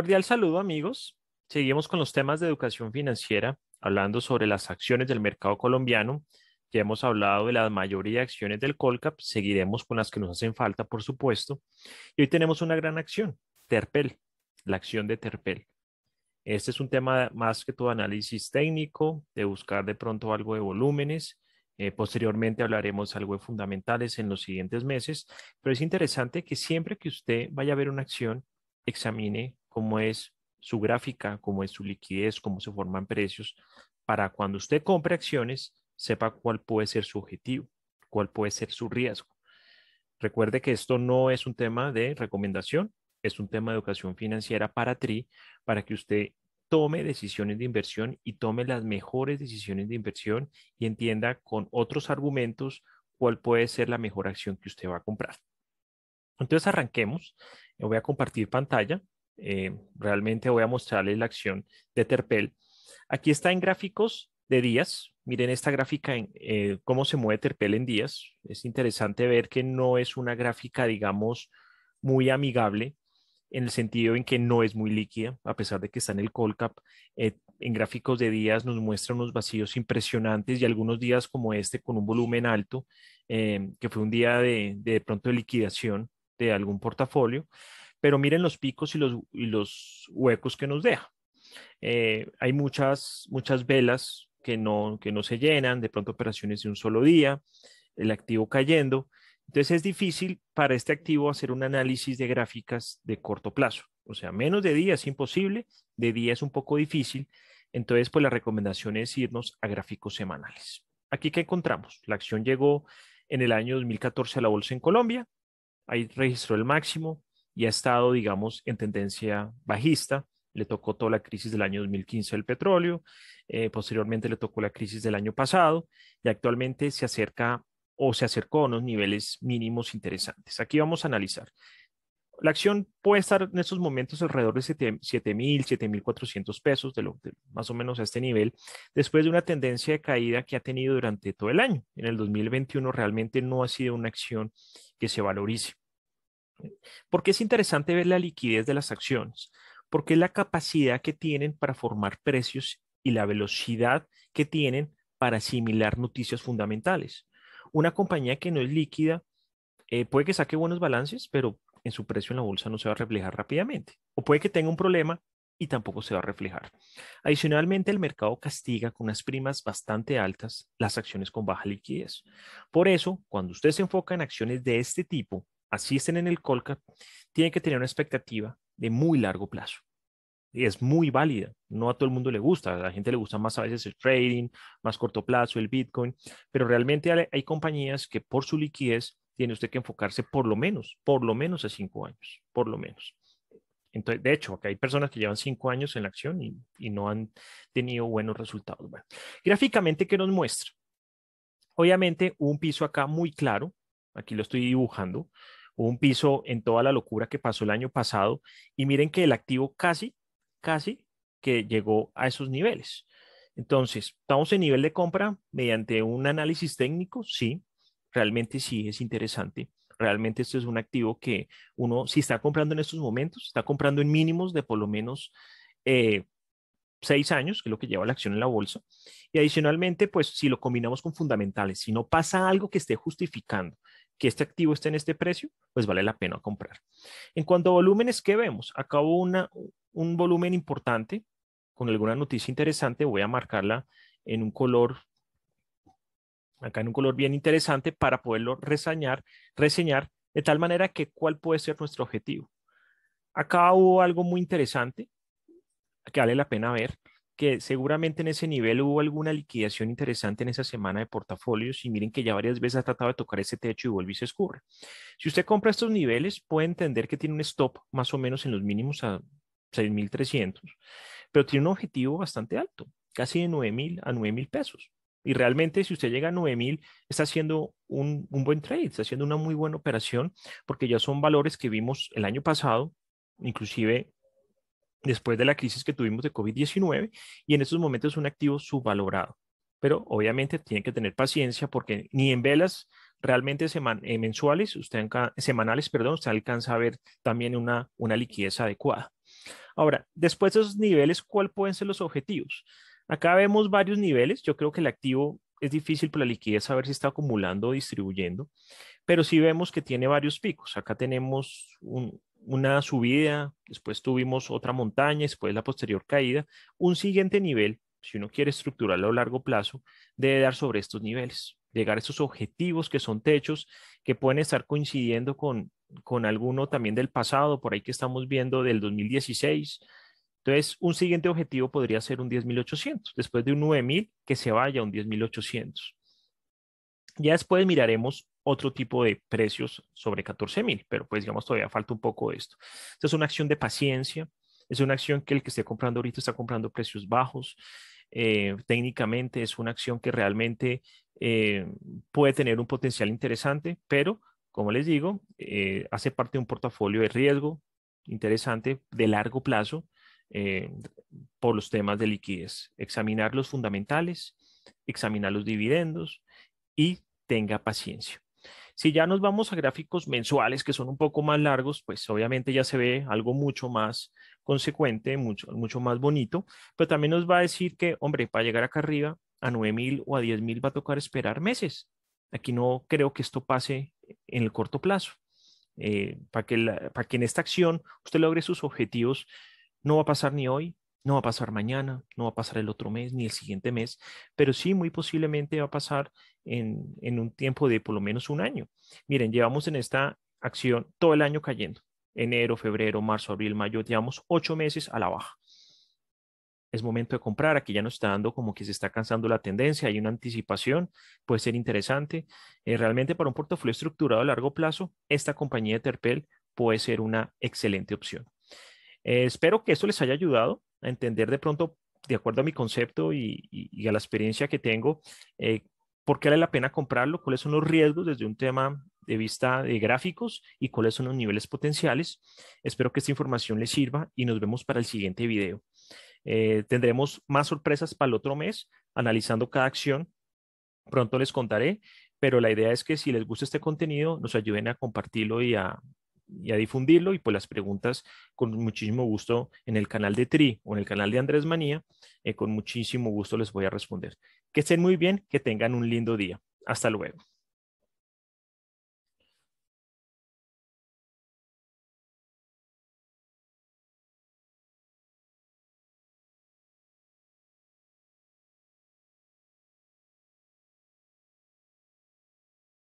Cordial saludo amigos. Seguimos con los temas de educación financiera, hablando sobre las acciones del mercado colombiano. Ya hemos hablado de la mayoría de acciones del Colcap, seguiremos con las que nos hacen falta, por supuesto. Y hoy tenemos una gran acción, Terpel, la acción de Terpel. Este es un tema más que todo análisis técnico, de buscar de pronto algo de volúmenes. Eh, posteriormente hablaremos algo de fundamentales en los siguientes meses, pero es interesante que siempre que usted vaya a ver una acción, examine cómo es su gráfica, cómo es su liquidez, cómo se forman precios, para cuando usted compre acciones, sepa cuál puede ser su objetivo, cuál puede ser su riesgo. Recuerde que esto no es un tema de recomendación, es un tema de educación financiera para TRI, para que usted tome decisiones de inversión y tome las mejores decisiones de inversión y entienda con otros argumentos cuál puede ser la mejor acción que usted va a comprar. Entonces arranquemos. voy a compartir pantalla eh, realmente voy a mostrarles la acción de Terpel. Aquí está en gráficos de días. Miren esta gráfica, en, eh, cómo se mueve Terpel en días. Es interesante ver que no es una gráfica, digamos, muy amigable en el sentido en que no es muy líquida, a pesar de que está en el Colcap. cap, eh, en gráficos de días nos muestra unos vacíos impresionantes y algunos días como este con un volumen alto, que fue un día de, de pronto de liquidación de algún portafolio pero miren los picos y los, huecos que nos deja. Eh, hay muchas, muchas velas que no, que no se llenan, de pronto operaciones de un solo día, el activo cayendo. Entonces es difícil para este activo hacer un análisis de gráficas de corto plazo. O sea, menos de día es imposible, de día es un poco difícil. Entonces, pues la recomendación es irnos a gráficos semanales. Aquí que encontramos, la acción llegó en el año 2014 a la bolsa en Colombia, ahí registró el máximo, y ha estado, digamos, en tendencia bajista. Le tocó toda la crisis del año 2015 del petróleo, eh, posteriormente le tocó la crisis del año pasado y actualmente se acerca o se acercó a unos niveles mínimos interesantes. Aquí vamos a analizar. La acción puede estar en estos momentos alrededor de 7.000, 7.400 pesos, de lo, más o menos a este nivel, después de una tendencia de caída que ha tenido durante todo el año. En el 2021 realmente no ha sido una acción que se valorice. Porque es interesante ver la liquidez de las acciones, porque la capacidad que tienen para formar precios y la velocidad que tienen para asimilar noticias fundamentales. Una compañía que no es líquida eh, puede que saque buenos balances, pero en su precio en la bolsa no se va a reflejar rápidamente. O puede que tenga un problema y tampoco se va a reflejar. Adicionalmente, el mercado castiga con unas primas bastante altas las acciones con baja liquidez. Por eso, cuando usted se enfoca en acciones de este tipo, asisten en el Colca, tienen que tener una expectativa de muy largo plazo. Y es muy válida. No a todo el mundo le gusta. A la gente le gusta más a veces el trading, más corto plazo, el Bitcoin. Pero realmente hay, compañías que por su liquidez tiene usted que enfocarse por lo menos, por lo menos a cinco años, por lo menos. Entonces, de hecho, acá hay personas que llevan cinco años en la acción y, y no han tenido buenos resultados. Bueno, gráficamente, ¿qué nos muestra? Obviamente, un piso acá muy claro, aquí lo estoy dibujando, un piso en toda la locura que pasó el año pasado. Y miren que el activo casi, casi que llegó a esos niveles. Entonces, ¿estamos en nivel de compra mediante un análisis técnico? Sí, realmente sí es interesante. Realmente esto es un activo que uno, si está comprando en estos momentos, está comprando en mínimos de por lo menos eh, seis años, que es lo que lleva la acción en la bolsa. Y adicionalmente, pues si lo combinamos con fundamentales, si no pasa algo que esté justificando que este activo esté en este precio, pues vale la pena comprar. En cuanto a volúmenes, ¿qué vemos? Acabo una, un volumen importante con alguna noticia interesante, voy a marcarla en un color, acá en un color bien interesante para poderlo reseñar, reseñar de tal manera que cuál puede ser nuestro objetivo. Acá hubo algo muy interesante que vale la pena ver que seguramente en ese nivel hubo alguna liquidación interesante en esa semana de portafolios y miren que ya varias veces ha tratado de tocar ese techo y vuelve y se escurre. Si usted compra estos niveles, puede entender que tiene un stop más o menos en los mínimos a 6.300, pero tiene un objetivo bastante alto, casi de 9.000 a 9.000 pesos. Y realmente si usted llega a 9.000, está haciendo un, un buen trade, está haciendo una muy buena operación, porque ya son valores que vimos el año pasado, inclusive después de la crisis que tuvimos de COVID-19 y en estos momentos es un activo subvalorado. Pero obviamente tienen que tener paciencia porque ni en velas realmente eh, mensuales, semanales, perdón, se alcanza a ver también una, una liquidez adecuada. Ahora, después de esos niveles, ¿cuáles pueden ser los objetivos? Acá vemos varios niveles. Yo creo que el activo es difícil por la liquidez saber si está acumulando o distribuyendo, pero sí vemos que tiene varios picos. Acá tenemos un, una subida, después tuvimos otra montaña, después la posterior caída, un siguiente nivel, si uno quiere estructurarlo a largo plazo, debe dar sobre estos niveles, llegar a esos objetivos que son techos, que pueden estar coincidiendo con, con alguno también del pasado, por ahí que estamos viendo del 2016. Entonces, un siguiente objetivo podría ser un 10.800, después de un 9.000 que se vaya a un 10.800. Ya después miraremos otro tipo de precios sobre 14 mil, pero pues digamos todavía falta un poco de esto. Esta es una acción de paciencia, es una acción que el que esté comprando ahorita está comprando precios bajos. Eh, técnicamente es una acción que realmente eh, puede tener un potencial interesante, pero como les digo, eh, hace parte de un portafolio de riesgo interesante de largo plazo por los temas de liquidez. Examinar los fundamentales, examinar los dividendos, y tenga paciencia. Si ya nos vamos a gráficos mensuales que son un poco más largos, pues obviamente ya se ve algo mucho más consecuente, mucho, mucho más bonito, pero también nos va a decir que, hombre, para llegar acá arriba a mil o a mil va a tocar esperar meses. Aquí no creo que esto pase en el corto plazo. Eh, para, que para que en esta acción usted logre sus objetivos, no va a pasar ni hoy, no va a pasar mañana, no va a pasar el otro mes, ni el siguiente mes, pero sí muy posiblemente va a pasar en, un tiempo de por lo menos un año. Miren, llevamos en esta acción todo el año cayendo. Enero, febrero, marzo, abril, mayo, llevamos ocho meses a la baja es momento de comprar, aquí ya nos está dando como que se está cansando la tendencia, hay una anticipación, puede ser interesante. Eh, realmente para un portafolio estructurado a largo plazo, esta compañía de Terpel puede ser una excelente opción. Eh, espero que esto les haya ayudado a entender de pronto, de acuerdo a mi concepto y, a la experiencia que tengo, eh, por qué vale la pena comprarlo, cuáles son los riesgos desde un tema de vista de gráficos y cuáles son los niveles potenciales. Espero que esta información les sirva y nos vemos para el siguiente video. Eh, tendremos más sorpresas para el otro mes, analizando cada acción. Pronto les contaré, pero la idea es que si les gusta este contenido, nos ayuden a compartirlo y a, y a difundirlo y pues las preguntas con muchísimo gusto en el canal de Tri o en el canal de Andrés Manía, eh, con muchísimo gusto les voy a responder. Que estén muy bien, que tengan un lindo día. Hasta luego.